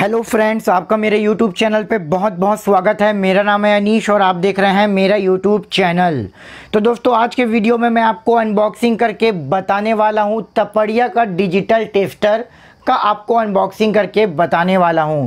hello friends आपका मेरे YouTube channel पे बहुत बहुत स्वागत है मेरा नाम है अनीश और आप देख रहे हैं मेरा यूट्यूब चैनल तो दोस्तों आज के वीडियो में मैं आपको अनबॉक्सिंग करके बताने वाला हूँ तपड़िया का डिजिटल टेस्टर का आपको अनबॉक्सिंग करके बताने वाला हूँ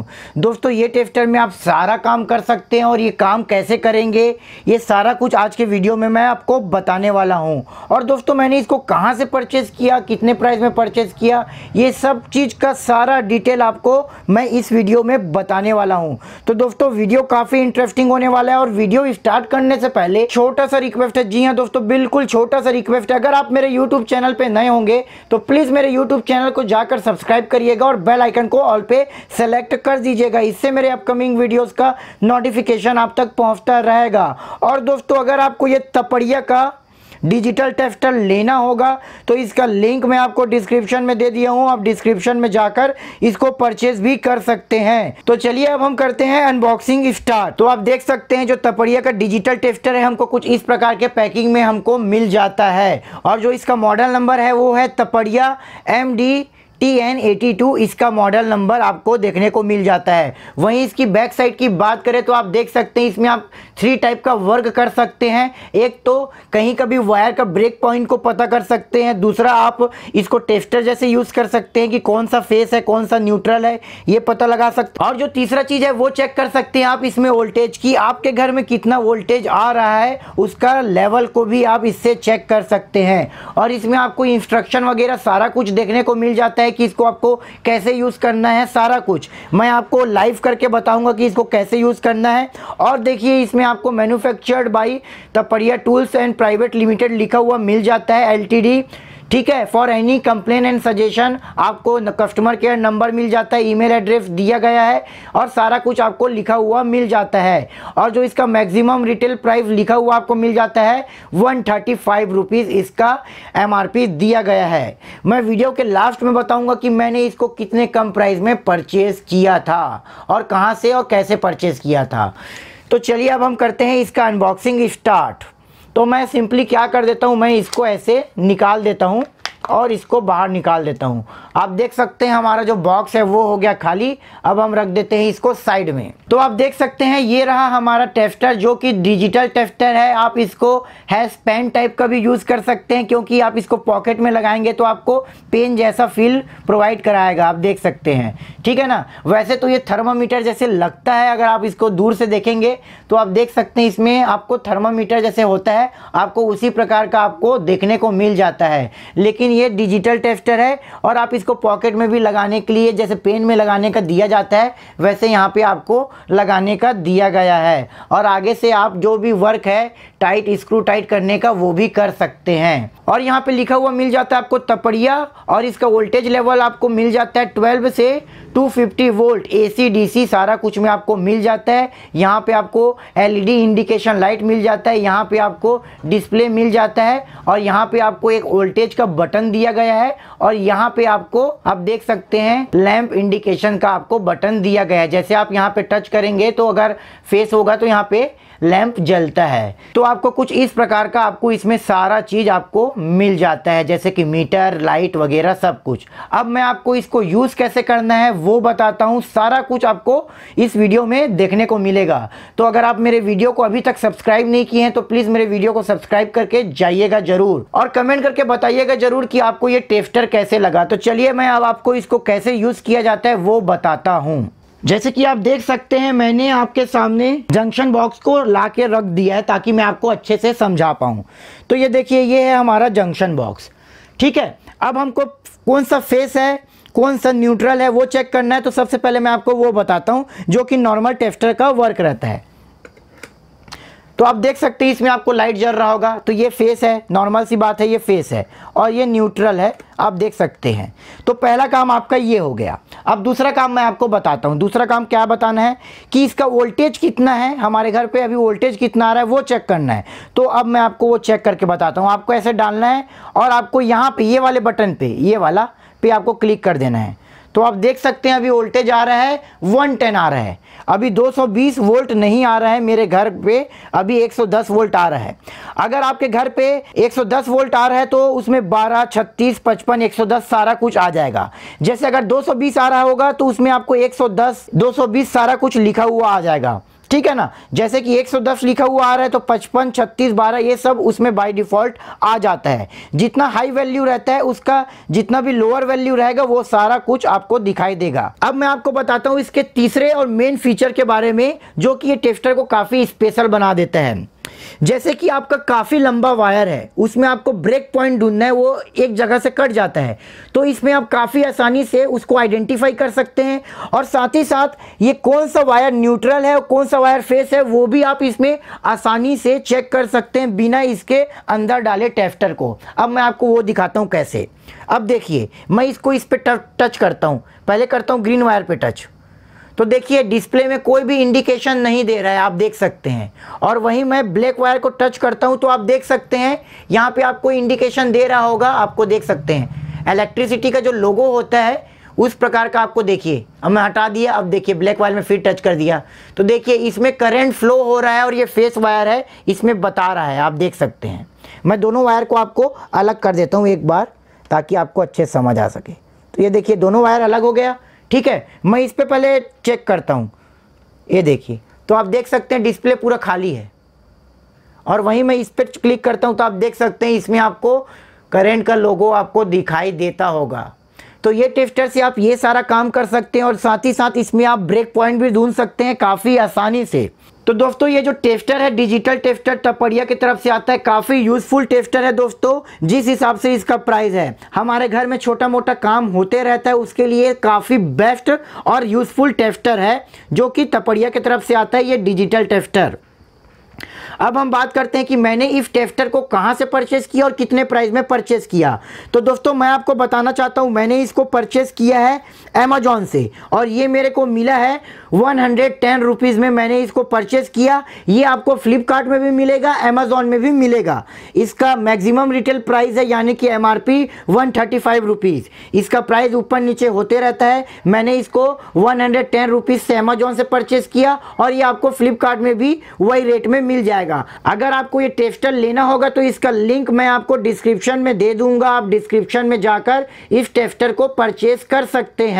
दोस्तों ये टेस्टर में आप सारा काम कर सकते हैं और ये काम कैसे करेंगे ये सारा कुछ आज के वीडियो में मैं आपको बताने वाला हूँ और दोस्तों मैंने इसको कहाँ से परचेज़ किया कितने प्राइस में परचेज़ किया ये सब चीज़ का सारा डिटेल आपको मैं इस वीडियो में बताने वाला हूँ तो दोस्तों वीडियो काफ़ी इंटरेस्टिंग होने वाला है और वीडियो स्टार्ट करने से पहले छोटा सा रिक्वेस्ट है जी हाँ दोस्तों बिल्कुल छोटा सा रिक्वेस्ट है अगर आप मेरे यूट्यूब चैनल पर नए होंगे तो प्लीज़ मेरे यूट्यूब चैनल को जाकर सब्सक्राइब करिएगा और बेल आइकन को ऑल पे सेलेक्ट कर दीजिएगा इससे मेरे अपकमिंग वीडियोस का नोटिफिकेशन आप तक पहुंचता रहेगा और दोस्तों अगर आपको ये तपड़िया का डिजिटल टेस्टर लेना होगा तो इसका लिंक मैं आपको डिस्क्रिप्शन में दे दिया हूँ आप डिस्क्रिप्शन में जाकर इसको परचेज भी कर सकते हैं तो चलिए अब हम करते हैं अनबॉक्सिंग स्टार्ट तो आप देख सकते हैं जो तपड़िया का डिजिटल टेस्टर है हमको कुछ इस प्रकार के पैकिंग में हमको मिल जाता है और जो इसका मॉडल नंबर है वो है Taparia M D T N eighty two इसका मॉडल नंबर आपको देखने को मिल जाता है वहीं इसकी बैक साइड की बात करें तो आप देख सकते हैं इसमें आप थ्री टाइप का वर्क कर सकते हैं एक तो कहीं कभी वायर का ब्रेक पॉइंट को पता कर सकते हैं दूसरा आप इसको टेस्टर जैसे यूज़ कर सकते हैं कि कौन सा फेस है कौन सा न्यूट्रल है ये पता लगा सकते और जो तीसरा चीज़ है वो चेक कर सकते हैं आप इसमें वोल्टेज की आपके घर में कितना वोल्टेज आ रहा है उसका लेवल को भी आप इससे चेक कर सकते हैं और इसमें आपको इंस्ट्रक्शन वगैरह सारा कुछ देखने को मिल जाता है है कि इसको आपको कैसे यूज़ करना है सारा कुछ मैं आपको लाइव करके बताऊंगा कि इसको कैसे यूज़ करना है और देखिए इसमें आपको manufactured by Taparia tools and private limited लिखा हुआ मिल जाता है एल ठीक है for any complain and suggestion आपको कस्टमर केयर नंबर मिल जाता है ईमेल एड्रेस दिया गया है और सारा कुछ आपको लिखा हुआ मिल जाता है और जो इसका मैक्सिमम रिटेल प्राइस लिखा हुआ आपको मिल जाता है वन थर्टी फाइव रुपीज़ इसका एम दिया गया है मैं वीडियो के लास्ट में बताऊँगा कि मैंने इसको कितने कम प्राइस में परचेज़ किया था और कहाँ से और कैसे परचेज़ किया था तो चलिए अब हम करते हैं इसका अनबॉक्सिंग स्टार्ट तो मैं सिंपली क्या कर देता हूँ मैं इसको ऐसे निकाल देता हूँ और इसको बाहर निकाल देता हूँ आप देख सकते हैं हमारा जो बॉक्स है वो हो गया खाली अब हम रख देते हैं इसको साइड में तो आप देख सकते हैं ये रहा हमारा टेस्टर जो कि डिजिटल टेस्टर है आप इसको हैज पेन टाइप का भी यूज़ कर सकते हैं क्योंकि आप इसको पॉकेट में लगाएंगे तो आपको पेन जैसा फील प्रोवाइड कराएगा आप देख सकते हैं ठीक है ना वैसे तो ये थर्मामीटर जैसे लगता है अगर आप इसको दूर से देखेंगे तो आप देख सकते हैं इसमें आपको थर्मामीटर जैसे होता है आपको उसी प्रकार का आपको देखने को मिल जाता है लेकिन ये ये डिजिटल टेस्टर है और आप इसको पॉकेट में भी लगाने के लिए जैसे पेन में लगाने का दिया जाता है वैसे यहाँ पे आपको लगाने का दिया गया है और आगे से आप जो भी वर्क है टाइट स्क्रू टाइट करने का वो भी कर सकते हैं और यहाँ पे लिखा हुआ मिल जाता है आपको तपड़िया और इसका वोल्टेज लेवल आपको मिल जाता है ट्वेल्व से 250 वोल्ट एसी डीसी सारा कुछ में आपको मिल जाता है यहाँ पे आपको एलईडी इंडिकेशन लाइट मिल जाता है यहाँ पे आपको डिस्प्ले मिल जाता है और यहाँ पे आपको एक वोल्टेज का बटन बटन दिया गया है और यहाँ पे आपको आप देख सकते हैं लैंप इंडिकेशन का आपको बटन दिया गया है जैसे आप यहाँ पे टच करेंगे तो अगर फेस होगा तो यहाँ पे लैंप जलता है तो आपको कुछ इस प्रकार का आपको इसमें सारा चीज़ आपको मिल जाता है जैसे कि मीटर लाइट वगैरह सब कुछ अब मैं आपको इसको यूज़ कैसे करना है वो बताता हूँ सारा कुछ आपको इस वीडियो में देखने को मिलेगा तो अगर आप मेरे वीडियो को अभी तक सब्सक्राइब नहीं किए हैं तो प्लीज़ मेरे वीडियो को सब्सक्राइब करके जाइएगा ज़रूर और कमेंट करके बताइएगा ज़रूर कि आपको ये टेस्टर कैसे लगा तो चलिए मैं अब आपको इसको कैसे यूज़ किया जाता है वो बताता हूँ जैसे कि आप देख सकते हैं मैंने आपके सामने जंक्शन बॉक्स को ला के रख दिया है ताकि मैं आपको अच्छे से समझा पाऊँ तो ये देखिए ये है हमारा जंक्शन बॉक्स ठीक है अब हमको कौन सा फेस है कौन सा न्यूट्रल है वो चेक करना है तो सबसे पहले मैं आपको वो बताता हूँ जो कि नॉर्मल टेस्टर का वर्क रहता है तो आप देख सकते हैं इसमें आपको लाइट जल रहा होगा तो ये फेस है नॉर्मल सी बात है ये फेस है और ये न्यूट्रल है आप देख सकते हैं तो पहला काम आपका ये हो गया अब दूसरा काम मैं आपको बताता हूँ दूसरा काम क्या बताना है कि इसका वोल्टेज कितना है हमारे घर पे अभी वोल्टेज कितना आ रहा है वो चेक करना है तो अब मैं आपको वो चेक करके बताता हूँ आपको ऐसे डालना है और आपको यहाँ पर ये वाले बटन पर ये वाला पे आपको क्लिक कर देना है तो आप देख सकते हैं अभी वोल्टेज आ रहा है 110 आ रहा है अभी 220 वोल्ट नहीं आ रहा है मेरे घर पे अभी 110 वोल्ट आ रहा है अगर आपके घर पे 110 वोल्ट आ रहा है तो उसमें 12, 36, 55, 110 सारा कुछ आ जाएगा जैसे अगर 220 आ रहा होगा तो उसमें आपको 110, 220 सारा कुछ लिखा हुआ आ जाएगा ठीक है ना जैसे कि 110 लिखा हुआ आ रहा है तो 55, 36, 12 ये सब उसमें बाय डिफ़ॉल्ट आ जाता है जितना हाई वैल्यू रहता है उसका जितना भी लोअर वैल्यू रहेगा वो सारा कुछ आपको दिखाई देगा अब मैं आपको बताता हूँ इसके तीसरे और मेन फीचर के बारे में जो कि ये टेस्टर को काफ़ी स्पेशल बना देता है जैसे कि आपका काफ़ी लंबा वायर है उसमें आपको ब्रेक पॉइंट ढूंढना है वो एक जगह से कट जाता है तो इसमें आप काफ़ी आसानी से उसको आइडेंटिफाई कर सकते हैं और साथ ही साथ ये कौन सा वायर न्यूट्रल है और कौन सा वायर फेस है वो भी आप इसमें आसानी से चेक कर सकते हैं बिना इसके अंदर डाले टेफ्टर को अब मैं आपको वो दिखाता हूँ कैसे अब देखिए मैं इसको इस पर टच करता हूँ पहले करता हूँ ग्रीन वायर पे टच तो देखिए डिस्प्ले में कोई भी इंडिकेशन नहीं दे रहा है आप देख सकते हैं और वहीं मैं ब्लैक वायर को टच करता हूं तो आप देख सकते हैं यहाँ पे आपको इंडिकेशन दे रहा होगा आपको देख सकते हैं इलेक्ट्रिसिटी का जो लोगो होता है उस प्रकार का आपको देखिए अब मैं हटा दिया अब देखिए ब्लैक वायर में फिर टच कर दिया तो देखिए इसमें करंट फ्लो हो रहा है और ये फेस वायर है इसमें बता रहा है आप देख सकते हैं मैं दोनों वायर को आपको अलग कर देता हूँ एक बार ताकि आपको अच्छे समझ आ सके तो ये देखिए दोनों वायर अलग हो गया ठीक है मैं इस पर पहले चेक करता हूँ ये देखिए तो आप देख सकते हैं डिस्प्ले पूरा खाली है और वहीं मैं इस पर क्लिक करता हूँ तो आप देख सकते हैं इसमें आपको करेंट का लोगो आपको दिखाई देता होगा तो ये टेस्टर से आप ये सारा काम कर सकते हैं और साथ ही साथ इसमें आप ब्रेक पॉइंट भी ढूंढ सकते हैं काफ़ी आसानी से तो दोस्तों ये जो टेस्टर है डिजिटल टेस्टर टपड़िया की तरफ से आता है काफ़ी यूज़फुल टेस्टर है दोस्तों जिस हिसाब से इसका प्राइस है हमारे घर में छोटा मोटा काम होते रहता है उसके लिए काफ़ी बेस्ट और यूज़फुल टेस्टर है जो कि टपड़िया की तरफ से आता है ये डिजिटल टेस्टर अब हम बात करते हैं कि मैंने इस टेस्टर को कहाँ से परचेस किया और कितने प्राइस में परचेस किया तो दोस्तों मैं आपको बताना चाहता हूँ मैंने इसको परचेस किया है अमेजोन से और ये मेरे को मिला है वन हंड्रेड टेन रुपीज़ में मैंने इसको परचेस किया ये आपको फ्लिपकार्ट में भी मिलेगा अमेजोन में भी मिलेगा इसका मैक्सिमम रिटेल प्राइस है यानी कि M R P one thirty five rupees इसका प्राइस ऊपर नीचे होते रहता है मैंने इसको वन हंड्रेड टेन रुपीज़ से अमेजोन से परचेस किया और ये आपको फ्लिपकार्ट में भी वही रेट में मिल जाएगा अगर आपको ये टेस्टर लेना होगा तो इसका लिंक मैं आपको डिस्क्रिप्शन में दे दूंगा आप डिस्क्रिप्शन में जाकर इस टेस्टर को परचेस कर सकते हैं